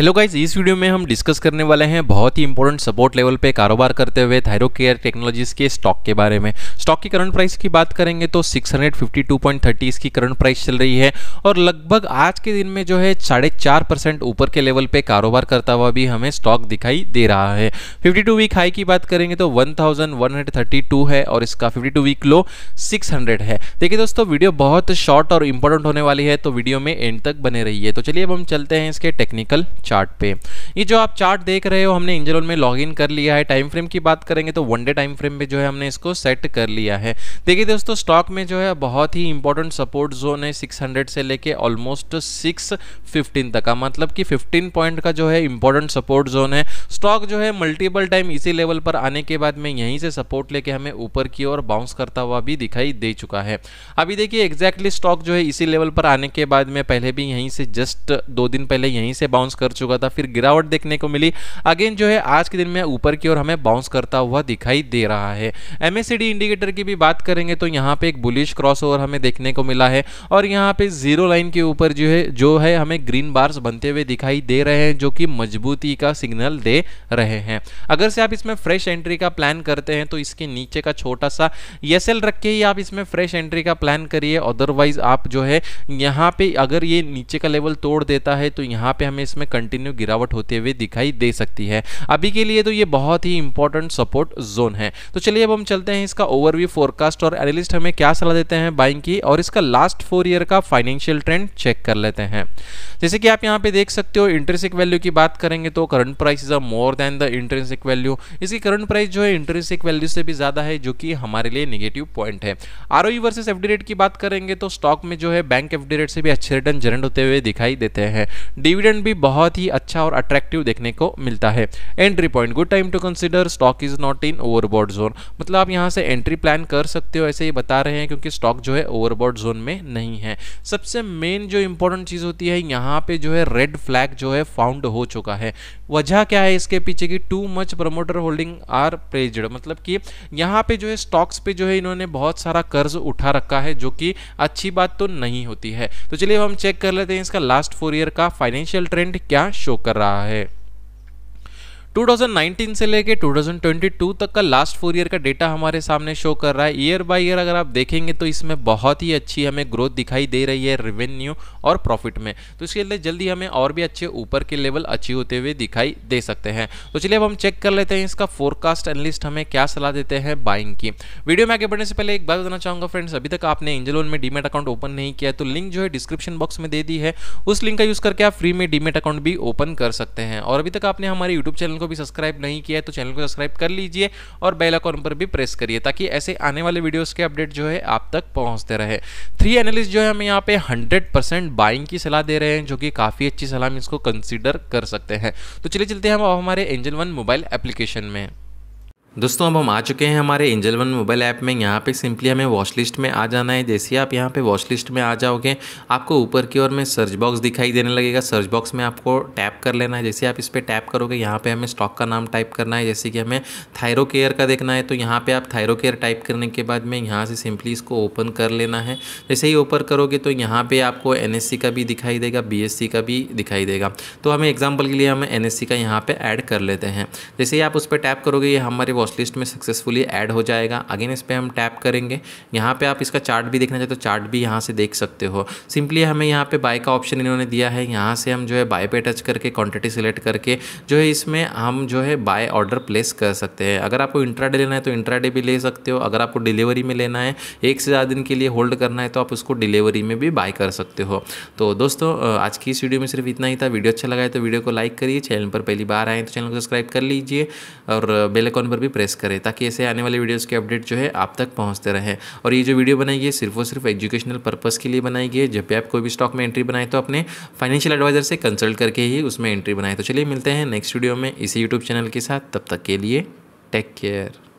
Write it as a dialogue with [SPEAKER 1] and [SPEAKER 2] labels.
[SPEAKER 1] hello guys इस video में हम डिस्कस करने वाले हैं बहुत ही इंपॉर्टेंट सपोर्ट लेवल पे कारोबार करते हुए थायरो केयर टेक्नोलॉजीज के स्टॉक के बारे में स्टॉक की करंट प्राइस की बात करेंगे तो 652.30 इसकी करंट प्राइस चल रही है और लगभग आज के दिन में जो है साढ़े चार परसेंट ऊपर के लेवल पे कारोबार करता हुआ भी हमें स्टॉक दिखाई दे रहा है फिफ्टी टू वीक हाई की बात करेंगे तो वन है और इसका fifty two week low six है देखिए दोस्तों वीडियो बहुत शॉर्ट और इंपॉर्टेंट होने वाली है तो वीडियो में एंड तक बने रही है तो चलिए अब हम चलते हैं इसके टेक्निकल चार्ट पे ये जो आप चार्ट देख रहे हो हमने इंजलोन में लॉगिन कर लिया है टाइम फ्रेम की बात करेंगे तो वन डे टाइम फ्रेम में जो है हमने इसको सेट कर लिया है देखिए दोस्तों स्टॉक में जो है बहुत ही इंपॉर्टेंट सपोर्ट जोन है 600 से लेके ऑलमोस्ट 615 तक का मतलब कि 15 पॉइंट का जो है इंपॉर्टेंट सपोर्ट जोन है स्टॉक जो है मल्टीपल टाइम इसी लेवल पर आने के बाद में यहीं से सपोर्ट लेके हमें ऊपर की ओर बाउंस करता हुआ भी दिखाई दे चुका है अभी देखिए एग्जैक्टली स्टॉक जो है इसी लेवल पर आने के बाद में पहले भी यहीं से जस्ट दो दिन पहले यहीं से बाउंस कर चुका था फिर गिरावट देखने को मिली अगेन जो है आज के दिन में ऊपर की ओर हमें बाउंस करता हुआ दिखाई दे रहा है एम इंडिकेटर की भी बात करेंगे तो यहाँ पे एक बुलिश क्रॉस हमें देखने को मिला है और यहाँ पे जीरो लाइन के ऊपर जो है जो है हमें ग्रीन बार्स बनते हुए दिखाई दे रहे हैं जो कि मजबूती का सिग्नल दे रहे हैं अगर से आप इसमें फ्रेश एंट्री का प्लान करते हैं तो इसके नीचे का छोटा सा एस e रख के ही आप इसमें फ्रेश एंट्री का प्लान करिए अदरवाइज आप जो है यहाँ पे अगर ये नीचे का लेवल तोड़ देता है तो यहाँ पे हमें इसमें कंटिन्यू गिरावट होते हुए दिखाई दे सकती है अभी के लिए तो ये बहुत ही इंपॉर्टेंट सपोर्ट जोन है तो चलिए अब हम चलते हैं इसका ओवरव्यू फोरकास्ट और एनालिस्ट हमें क्या सलाह देते हैं बाइंग की और इसका लास्ट फोर ईयर का फाइनेंशियल ट्रेंड चेक कर लेते हैं जैसे कि आप यहाँ पे देख सकते हो इंटरेसिक वैल्यू की बात करेंगे तो current price is a more than the intrinsic value इसकी करंट प्राइस जो है इंटरेंसिक वैल्यू से भी ज़्यादा है जो कि हमारे लिए निगेटिव पॉइंट है R O versus FD rate की बात करेंगे तो स्टॉक में जो है बैंक एफडी रेट से भी अच्छे रिटर्न जनरेट होते हुए दिखाई देते हैं डिविडेंड भी बहुत ही अच्छा और अट्रैक्टिव देखने को मिलता है entry point good time to consider stock is not in overbought zone मतलब आप यहाँ से एंट्री प्लान कर सकते हो ऐसे ही बता रहे हैं क्योंकि स्टॉक जो है ओवरबोर्ड जोन में नहीं है सबसे मेन जो इंपॉर्टेंट चीज़ होती है यहाँ पे जो है रेड फ्लैग जो है फाउंड हो चुका है वजह क्या है इसके पीछे की too much promoter holding are pledge मतलब कि यहाँ पे जो है स्टॉक्स पे जो है इन्होंने बहुत सारा कर्ज उठा रखा है जो कि अच्छी बात तो नहीं होती है तो चलिए हम चेक कर लेते हैं इसका लास्ट फोर ईयर का फाइनेंशियल ट्रेंड क्या शो कर रहा है 2019 से लेके 2022 तक का लास्ट फोर ईयर का डेटा हमारे सामने शो कर रहा है ईयर बाय ईयर अगर आप देखेंगे तो इसमें बहुत ही अच्छी हमें ग्रोथ दिखाई दे रही है रेवेन्यू और प्रॉफिट में तो इसके लिए जल्दी हमें और भी अच्छे ऊपर के लेवल अच्छी होते हुए दिखाई दे सकते हैं तो चलिए अब हम चेक कर लेते हैं इसका फोरकास्ट एनलिस्ट हमें क्या सलाह देते हैं बाइंग की वीडियो में आगे बढ़ने से पहले एक बात बताना चाहूँगा फ्रेंड्स अभी तक आपने एंजलोन में डीमेट अकाउंट ओपन नहीं किया तो लिंक जो है डिस्क्रिप्शन बॉक्स में दे दी है उस लिंक का यूज़ करके आप फ्री में डीमेट अकाउंट भी ओपन कर सकते हैं और अभी तक आपने हमारे यूट्यूब चैनल को भी सब्सक्राइब नहीं किया है तो चैनल को सब्सक्राइब कर लीजिए और बेलाइकॉन पर भी प्रेस करिए ताकि ऐसे आने वाले वीडियोज़ के अपडेट जो है आप तक पहुँचते रहे थ्री एनालिस्ट जो है हम यहाँ पे हंड्रेड बाइंग की सलाह दे रहे हैं जो कि काफ़ी अच्छी सलाह हम इसको कंसिडर कर सकते हैं तो चलिए चलते हैं हम हमारे एंजल वन मोबाइल एप्लीकेशन में दोस्तों अब हम आ चुके हैं हमारे एंजल वन मोबाइल ऐप में यहाँ पे सिंपली हमें वॉच लिस्ट में आ जाना है जैसे आप यहाँ पे वॉच लिस्ट में आ जाओगे आपको ऊपर की ओर में सर्च बॉक्स दिखाई देने लगेगा सर्च बॉक्स में आपको टैप कर लेना है जैसे आप इस पर टैप करोगे यहाँ पे हमें स्टॉक का नाम टाइप करना है जैसे कि हमें थायरो केयर का देखना है तो यहाँ पर आप थायरो केयर टाइप करने के बाद में यहाँ से सिंपली इसको ओपन कर लेना है जैसे ही ओपन करोगे तो यहाँ पर आपको एन का भी दिखाई देगा बी का भी दिखाई देगा तो हमें एग्जाम्पल के लिए हम एन का यहाँ पर ऐड कर लेते हैं जैसे ही आप उस पर टैप करोगे ये हमारे वॉच लिस्ट में सक्सेसफुली ऐड हो जाएगा अगेन इस पर हम टैप करेंगे यहाँ पे आप इसका चार्ट भी देखना चाहते हो चार्ट भी यहाँ से देख सकते हो सिंपली हमें यहाँ पे बाय का ऑप्शन इन्होंने दिया है यहाँ से हम जो है बाय पे टच करके क्वान्टिटी सिलेक्ट करके जो है इसमें हम जो है बाय ऑर्डर प्लेस कर सकते हैं अगर आपको इंट्राडे लेना है तो इंट्राडे भी ले सकते हो अगर आपको डिलीवरी में लेना है एक से ज़्यादा दिन के लिए होल्ड करना है तो आप उसको डिलीवरी में भी बाय कर सकते हो तो दोस्तों आज की इस वीडियो में सिर्फ इतना ही था वीडियो अच्छा लगा है तो वीडियो को लाइक करिए चैनल पर पहली बार आए तो चैनल को सब्सक्राइब कर लीजिए और बेलकॉन पर भी प्रेस करें ताकि ऐसे आने वाले वीडियोज़ के अपडेट जो है आप तक पहुँचते रहें और ये जो वीडियो बनाई है सिर्फ और सिर्फ एजुकेशनल पर्पज़ के लिए बनाई गई जब भी आप कोई भी स्टॉक में एंट्री बनाए तो अपने फाइनेंशियल एडवाइजर से कंसल्ट करके ही उसमें एंट्री बनाए तो चलिए मिलते हैं नेक्स्ट वीडियो में इसी यूट्यूब चैनल के साथ तब तक के लिए टेक केयर